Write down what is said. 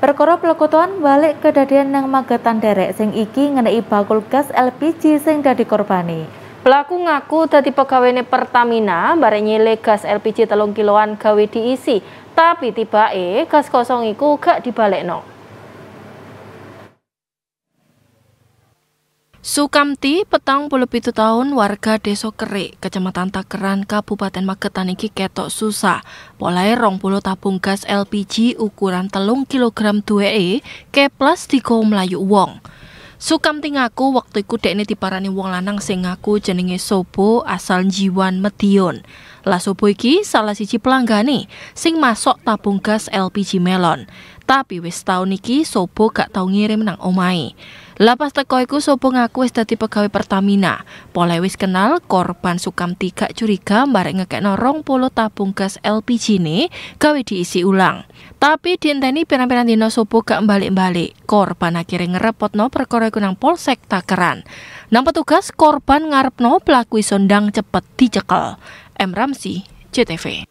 Perkara pelekotoan balik kedadian nang magetan derek sing iki ngenai bakul gas LPG sing dadi korbani. Pelaku ngaku dadi pegawene Pertamina bareng nyile gas LPG telung kiloan gawe diisi, tapi tiba e gas kosong iku gak dibalekno. Sukamti, petang puluh pitu tahun warga Desa Kerik, Kecamatan Takeran, Kabupaten Magetan iki ketok susah. Polahe rong puluh tabung gas LPG ukuran telung kilogram 2E plus digo Melayu wong. Sukamti ngaku waktu iku dekne diparani wong lanang sing ngaku jenenge Sobo asal Jiwan Medion. Lah Sobo iki salah siji pelanggani sing masok tabung gas LPG melon. Tapi wis tau niki Sopo gak tau ngirim nang Omai. Lapas teko iku Sopo ngaku wis dadi pegawai Pertamina. Pole wis kenal korban sukam tiga curiga mbarek norong polo tabung gas LPG ini gawe diisi ulang. Tapi dienteni pirang-pirang dino Sopo gak balik-balik. Korban akhirnya no perkara iku nang Polsek Takeran. Nang petugas korban ngarep no pelaku isondang cepet dicekel. M Ramsi, CTV.